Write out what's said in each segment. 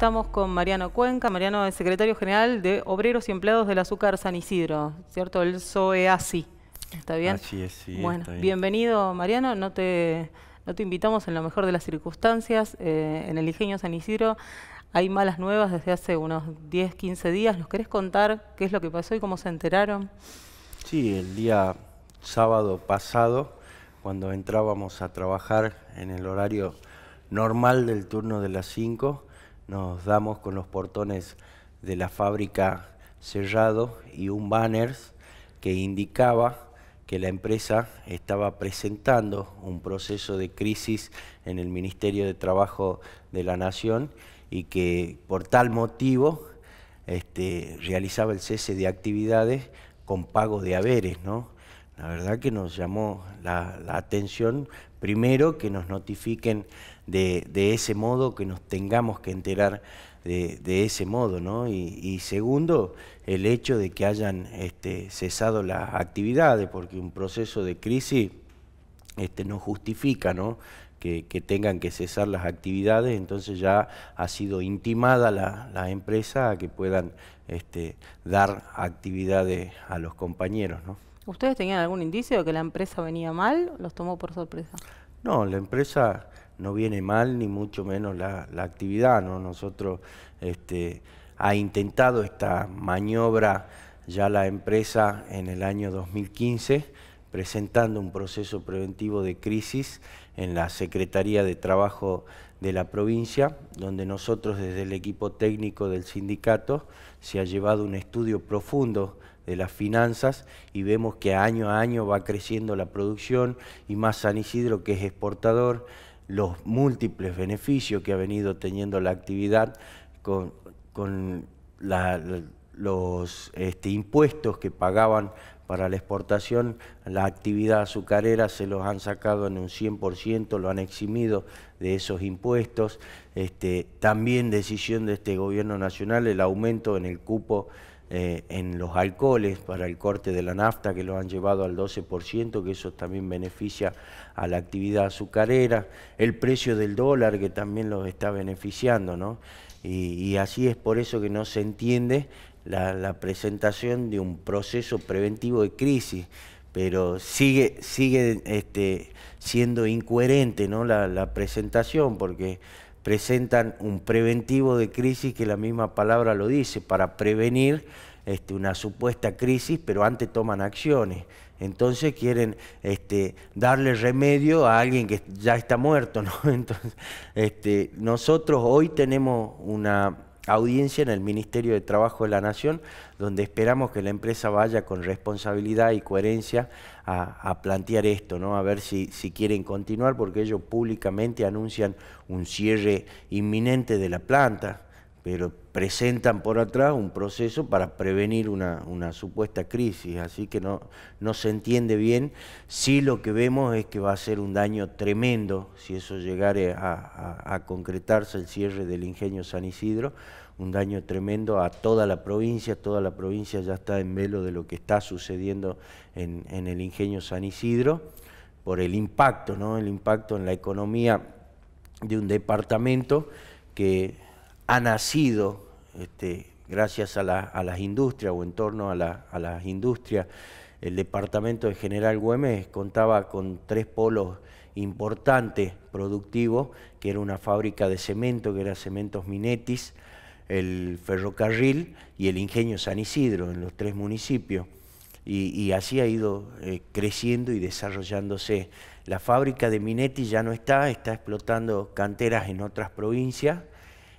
Estamos con Mariano Cuenca. Mariano es secretario general de Obreros y Empleados del Azúcar San Isidro, ¿cierto? El SOEASI. ¿Está bien? Así es, sí. Bueno, bienvenido, Mariano. No te, no te invitamos en lo mejor de las circunstancias. Eh, en el Ingenio San Isidro hay malas nuevas desde hace unos 10, 15 días. ¿Nos querés contar qué es lo que pasó y cómo se enteraron? Sí, el día sábado pasado, cuando entrábamos a trabajar en el horario normal del turno de las 5, nos damos con los portones de la fábrica cerrado y un banner que indicaba que la empresa estaba presentando un proceso de crisis en el Ministerio de Trabajo de la Nación y que por tal motivo este, realizaba el cese de actividades con pago de haberes, ¿no? La verdad que nos llamó la, atención, primero, que nos notifiquen de, ese modo, que nos tengamos que enterar de, ese modo, ¿no? Y, segundo, el hecho de que hayan este, cesado las actividades, porque un proceso de crisis este, no justifica, ¿no? Que, tengan que cesar las actividades, entonces ya ha sido intimada la, empresa a que puedan este, dar actividades a los compañeros. ¿no? ¿Ustedes tenían algún indicio de que la empresa venía mal? ¿Los tomó por sorpresa? No, la empresa no viene mal, ni mucho menos la, actividad. Nosotros este, ha intentado esta maniobra ya la empresa en el año 2015 presentando un proceso preventivo de crisis en la Secretaría de Trabajo de la provincia, donde nosotros desde el equipo técnico del sindicato se ha llevado un estudio profundo de las finanzas y vemos que año a año va creciendo la producción y más San Isidro que es exportador, los múltiples beneficios que ha venido teniendo la actividad con, con los este, impuestos que pagaban para la exportación, la actividad azucarera se los han sacado en un 100%, lo han eximido de esos impuestos. Este, también decisión de este gobierno nacional, el aumento en el cupo eh, en los alcoholes para el corte de la nafta que lo han llevado al 12%, que eso también beneficia a la actividad azucarera, el precio del dólar que también los está beneficiando, ¿no? Y, así es por eso que no se entiende la, presentación de un proceso preventivo de crisis pero sigue, sigue este, siendo incoherente ¿no? la presentación, porque presentan un preventivo de crisis que la misma palabra lo dice, para prevenir este, una supuesta crisis, pero antes toman acciones. Entonces quieren este, darle remedio a alguien que ya está muerto. ¿no? Entonces, este, nosotros hoy tenemos una audiencia en el Ministerio de Trabajo de la Nación, donde esperamos que la empresa vaya con responsabilidad y coherencia a, plantear esto, ¿no? a ver si, quieren continuar, porque ellos públicamente anuncian un cierre inminente de la planta pero presentan por atrás un proceso para prevenir una, supuesta crisis, así que no, se entiende bien. si lo que vemos es que va a ser un daño tremendo, si eso llegara a, concretarse el cierre del ingenio San Isidro, un daño tremendo a toda la provincia, toda la provincia ya está en velo de lo que está sucediendo en, en el ingenio San Isidro, por el impacto, ¿no? el impacto en la economía de un departamento que ha nacido este, gracias a, las industrias o en torno a, las industrias. El departamento de General Güemes contaba con tres polos importantes productivos, que era una fábrica de cemento, que era Cementos Minetis, el ferrocarril y el ingenio San Isidro en los tres municipios. Y, así ha ido eh, creciendo y desarrollándose. La fábrica de Minetis ya no está, está explotando canteras en otras provincias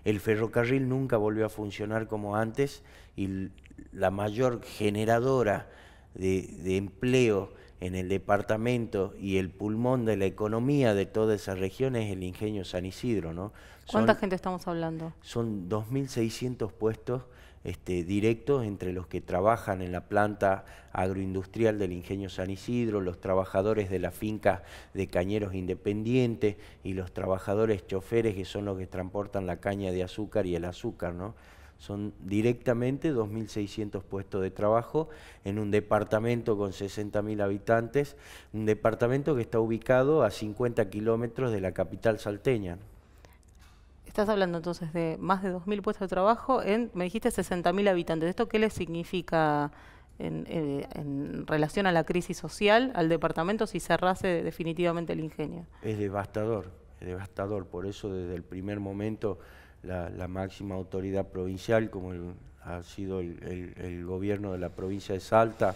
el ferrocarril nunca volvió a funcionar como antes y la mayor generadora de, empleo en el departamento y el pulmón de la economía de toda esa región es el ingenio San Isidro, ¿no? ¿Cuánta gente estamos hablando? Son 2.600 puestos este, directos entre los que trabajan en la planta agroindustrial del Ingenio San Isidro, los trabajadores de la finca de cañeros independientes y los trabajadores choferes que son los que transportan la caña de azúcar y el azúcar, Son directamente 2.600 puestos de trabajo en un departamento con 60.000 habitantes, un departamento que está ubicado a 50 kilómetros de la capital salteña. Estás hablando entonces de más de 2.000 puestos de trabajo en, me dijiste, 60.000 habitantes. ¿Esto qué le significa eh, en, relación a la crisis social al departamento si cerrase definitivamente el ingenio? Es devastador, es devastador. Por eso desde el primer momento la, máxima autoridad provincial, como ha sido el, el gobierno de la provincia de Salta,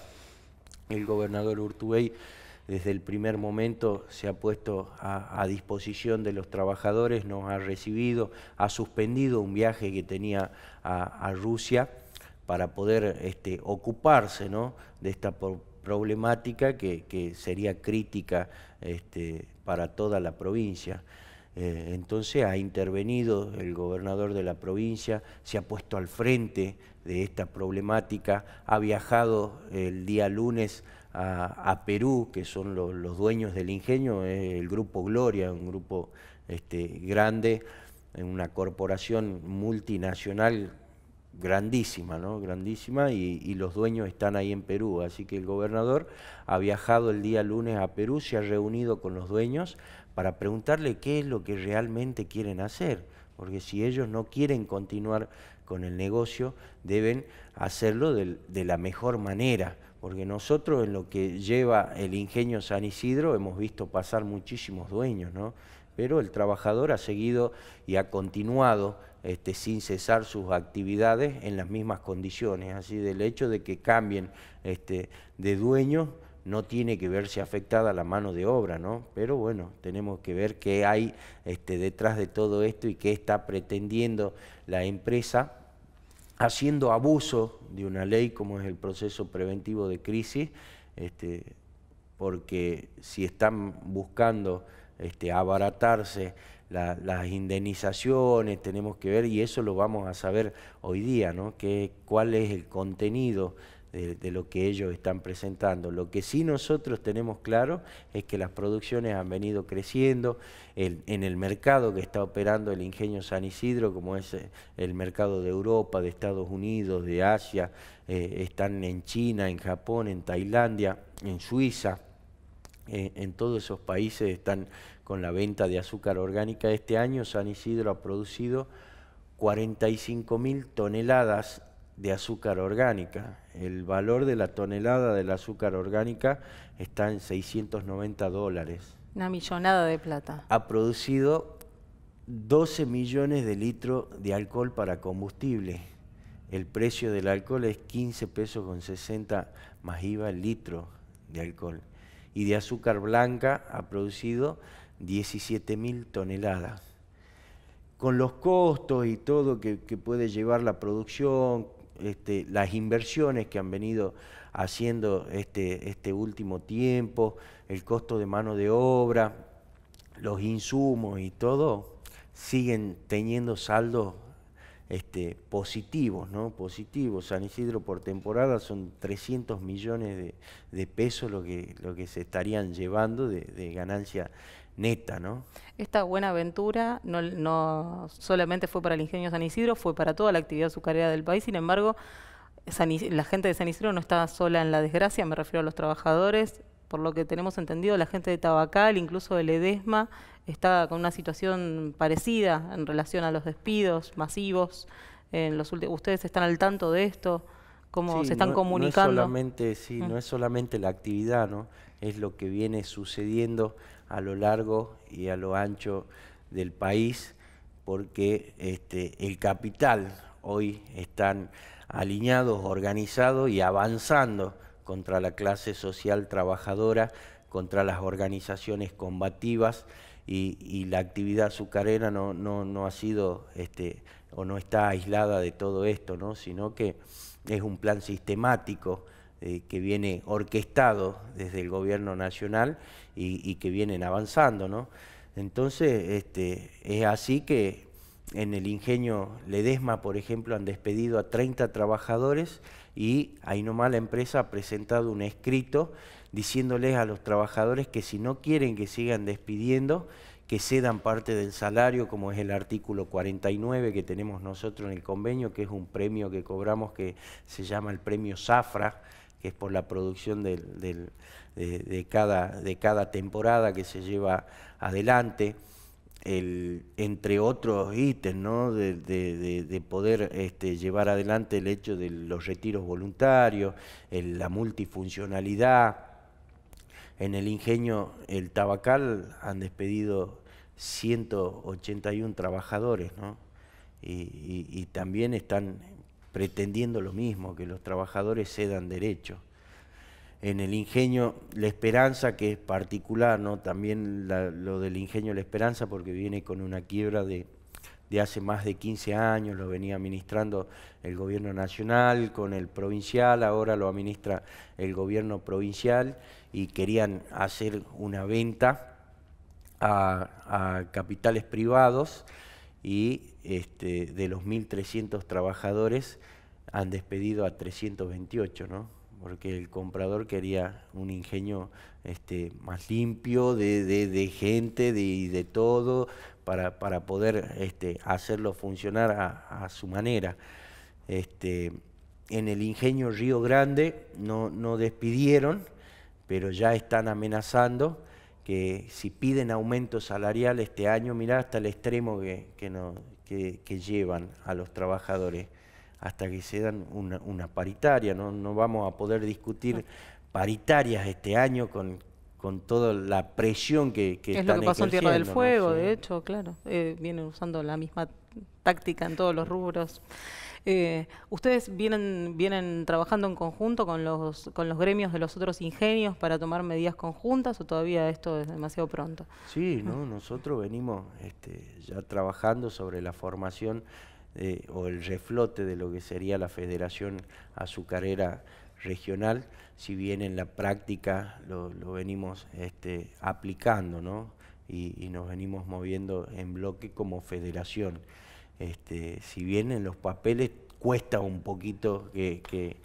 el gobernador Urtubey, desde el primer momento se ha puesto a, disposición de los trabajadores, nos ha recibido, ha suspendido un viaje que tenía a, Rusia para poder este, ocuparse ¿no? de esta problemática que, sería crítica este, para toda la provincia. Eh, entonces ha intervenido el gobernador de la provincia, se ha puesto al frente de esta problemática, ha viajado el día lunes a, Perú, que son los dueños del ingenio, el Grupo Gloria, un grupo este, grande, una corporación multinacional grandísima, ¿no? Grandísima y, los dueños están ahí en Perú. Así que el gobernador ha viajado el día lunes a Perú, se ha reunido con los dueños para preguntarle qué es lo que realmente quieren hacer. Porque si ellos no quieren continuar con el negocio, deben hacerlo de, de la mejor manera, porque nosotros en lo que lleva el ingenio San Isidro hemos visto pasar muchísimos dueños, ¿no? pero el trabajador ha seguido y ha continuado este, sin cesar sus actividades en las mismas condiciones, así del hecho de que cambien este, de dueño no tiene que verse afectada la mano de obra, ¿no? Pero bueno, tenemos que ver qué hay este, detrás de todo esto y qué está pretendiendo la empresa haciendo abuso de una ley como es el proceso preventivo de crisis, este, porque si están buscando este, abaratarse las indemnizaciones, tenemos que ver, y eso lo vamos a saber hoy día, ¿no? Que, cuál es el contenido de, lo que ellos están presentando. Lo que sí nosotros tenemos claro es que las producciones han venido creciendo en el mercado que está operando el ingenio San Isidro, como es eh, el mercado de Europa, de Estados Unidos, de Asia, eh, están en China, en Japón, en Tailandia, en Suiza. Eh, en todos esos países están con la venta de azúcar orgánica. Este año San Isidro ha producido 45 mil toneladas de azúcar orgánica. El valor de la tonelada del azúcar orgánica está en 690 dólares. Una millonada de plata. Ha producido 12 millones de litros de alcohol para combustible. El precio del alcohol es 15 pesos con 60 más IVA el litro de alcohol. Y de azúcar blanca ha producido 17 mil toneladas con los costos y todo que, que, puede llevar la producción, este, las inversiones que han venido haciendo este, este último tiempo, el costo de mano de obra, los insumos y todo, siguen teniendo saldos este, positivos, ¿no? Positivos. San Isidro por temporada son 300 millones de, pesos lo que, lo que se estarían llevando de, de ganancia neta, ¿no? Esta buena aventura no, solamente fue para el Ingenio San Isidro, fue para toda la actividad azucarera del país, sin embargo, la gente de San Isidro no está sola en la desgracia, me refiero a los trabajadores, por lo que tenemos entendido, la gente de Tabacal, incluso de Ledesma, está con una situación parecida en relación a los despidos masivos. En los ¿Ustedes están al tanto de esto? ¿Cómo se están comunicando? No es solamente, no mm. es solamente la actividad, ¿no? es lo que viene sucediendo a lo largo y a lo ancho del país, porque este, el capital hoy están alineados, organizados y avanzando contra la clase social trabajadora, contra las organizaciones combativas y, la actividad azucarera no, no ha sido este, o no está aislada de todo esto, sino que es un plan sistemático eh, que viene orquestado desde el gobierno nacional y, que vienen avanzando, ¿no? Entonces, este, es así que en el ingenio Ledesma, por ejemplo, han despedido a 30 trabajadores y ahí nomás la empresa ha presentado un escrito diciéndoles a los trabajadores que si no quieren que sigan despidiendo, que cedan parte del salario, como es el artículo 49 que tenemos nosotros en el convenio, que es un premio que cobramos que se llama el premio Zafra, que es por la producción de, cada, de cada temporada que se lleva adelante. El, entre otros ítems, ¿no? de, poder este, llevar adelante el hecho de los retiros voluntarios, la multifuncionalidad. En el ingenio El Tabacal han despedido 181 trabajadores, ¿no? y también están pretendiendo lo mismo, que los trabajadores cedan derecho. En el ingenio, la esperanza, que es particular, ¿no? también lo del ingenio, la esperanza, porque viene con una quiebra de, hace más de 15 años, lo venía administrando el gobierno nacional con el provincial, ahora lo administra el gobierno provincial y querían hacer una venta a capitales privados y este, de los 1.300 trabajadores han despedido a 328, ¿no? porque el comprador quería un ingenio este, más limpio de, gente y de, todo para, poder este, hacerlo funcionar a, su manera. en el ingenio Río Grande no despidieron, pero ya están amenazando que si piden aumento salarial este año, mirá hasta el extremo que, que, llevan a los trabajadores, hasta que se dan una, paritaria. ¿no? no vamos a poder discutir paritarias este año con, con toda la presión que, que es lo que pasó en Tierra del Fuego, de hecho, claro, eh, vienen usando la misma táctica en todos los rubros. Eh, ¿Ustedes vienen, vienen trabajando en conjunto con los, con los gremios de los otros ingenios para tomar medidas conjuntas o todavía esto es demasiado pronto? Sí, no, nosotros venimos este, ya trabajando sobre la formación eh, o el reflote de lo que sería la Federación Azucarera Regional, si bien en la práctica lo, venimos este, aplicando, ¿no? y, nos venimos moviendo en bloque como federación. Este, si bien en los papeles cuesta un poquito que,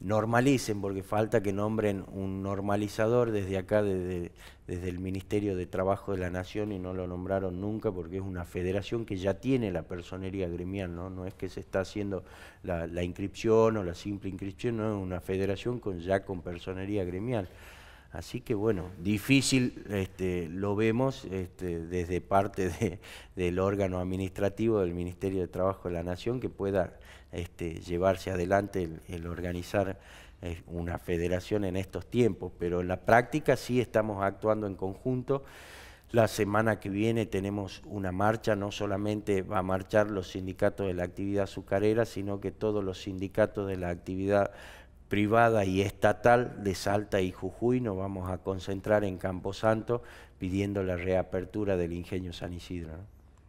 normalicen, porque falta que nombren un normalizador desde acá, desde, el Ministerio de Trabajo de la Nación, y no lo nombraron nunca porque es una federación que ya tiene la personería gremial, no, es que se está haciendo la, la inscripción o la simple inscripción, no, es una federación con, ya con personería gremial. Así que bueno, difícil este, lo vemos este, desde parte del órgano administrativo del Ministerio de Trabajo de la Nación que pueda este, llevarse adelante el, organizar eh, una federación en estos tiempos, pero en la práctica sí estamos actuando en conjunto. La semana que viene tenemos una marcha, no solamente va a marchar los sindicatos de la actividad azucarera, sino que todos los sindicatos de la actividad privada y estatal de Salta y Jujuy. Nos vamos a concentrar en Camposanto pidiendo la reapertura del ingenio San Isidro.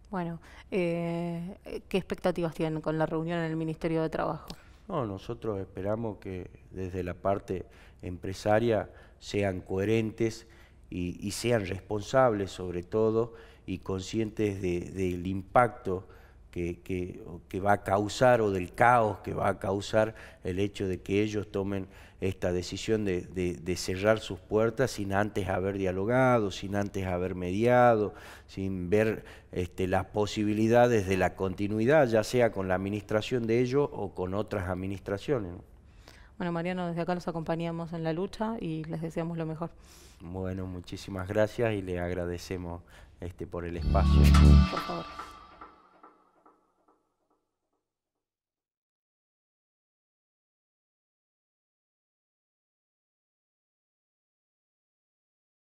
Bueno, eh, ¿qué expectativas tienen con la reunión en el Ministerio de Trabajo? No, nosotros esperamos que desde la parte empresaria sean coherentes y, sean responsables sobre todo y conscientes del impacto que, va a causar o del caos que va a causar el hecho de que ellos tomen esta decisión de, cerrar sus puertas sin antes haber dialogado, sin antes haber mediado, sin ver este, las posibilidades de la continuidad, ya sea con la administración de ellos o con otras administraciones. Bueno, Mariano, desde acá los acompañamos en la lucha y les deseamos lo mejor. Bueno, muchísimas gracias y le agradecemos este, por el espacio. Por favor.